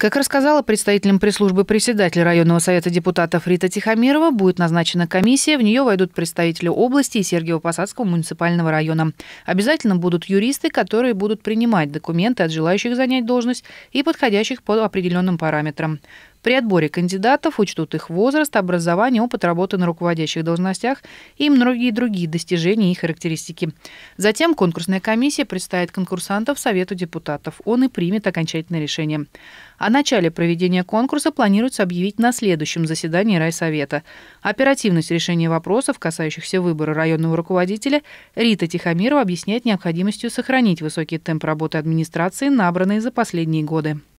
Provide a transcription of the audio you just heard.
Как рассказала представителям пресс-службы председатель районного совета депутатов Рита Тихомирова, будет назначена комиссия, в нее войдут представители области и Сергиево-Посадского муниципального района. Обязательно будут юристы, которые будут принимать документы от желающих занять должность и подходящих по определенным параметрам. При отборе кандидатов учтут их возраст, образование, опыт работы на руководящих должностях и многие другие достижения и характеристики. Затем конкурсная комиссия представит конкурсантов Совету депутатов. Он и примет окончательное решение. О начале проведения конкурса планируется объявить на следующем заседании райсовета. Оперативность решения вопросов, касающихся выбора районного руководителя, Рита Тихомирова объясняет необходимостью сохранить высокий темп работы администрации, набранный за последние годы.